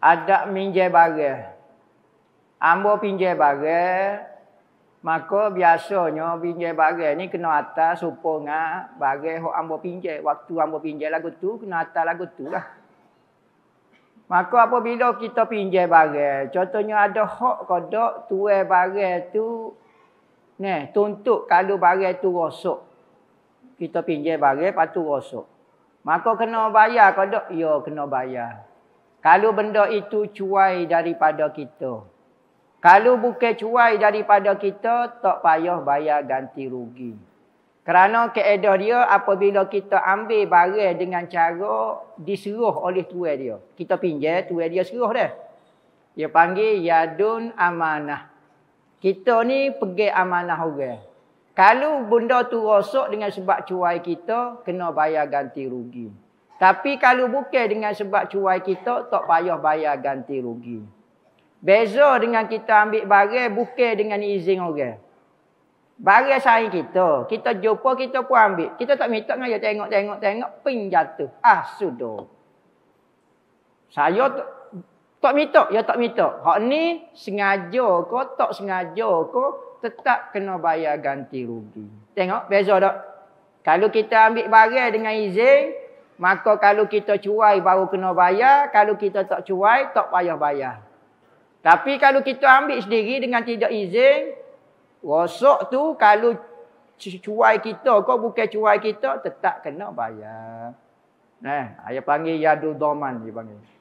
Ada minjai barang. Ambo pinjai barang, maka biasanya pinjai barang ni kena atas supo nga barang hok ambo pinjai, waktu ambo pinjai lagu tu kena atas lagu tu lah. Maka apabila kita pinjai barang, contohnya ada hok kodok tuai barang tu ne tuntut kalau barang tu rosak. Kita pinjai barang patu rosak. Maka kena bayar kodok? Ya, kena bayar. Kalau benda itu cuai daripada kita. Kalau bukan cuai daripada kita, tak payah bayar ganti rugi. Kerana keedah dia apabila kita ambil barang dengan cara disuruh oleh tuan dia. Kita pinjam, tuan dia suruh dah. Dia panggil yadun amanah. Kita ni pergi amanah orang. Kalau benda tu rosak dengan sebab cuai kita, kena bayar ganti rugi. Tapi kalau bukan dengan sebab cuai kita, tak payah bayar ganti rugi. Beza dengan kita ambil barang bukan dengan izin orang. Barang sain kita, kita jumpa kita pun ambil. Kita tak minta dengan dia tengok tengok tengok ping jatuh. Ah sudah. Saya tak tak minta, ya tak minta. Hak ni sengaja ke tak sengaja ke tetap kena bayar ganti rugi. Tengok beza tak? Kalau kita ambil barang dengan izin, Maka kalau kita cuai baru kena bayar, kalau kita tak cuai tak payah bayar. Tapi kalau kita ambil sendiri dengan tidak izin, rosak tu kalau cuai kita kau bukan cuai kita tetap kena bayar. Nah, ayah panggil yadu doman dia panggil.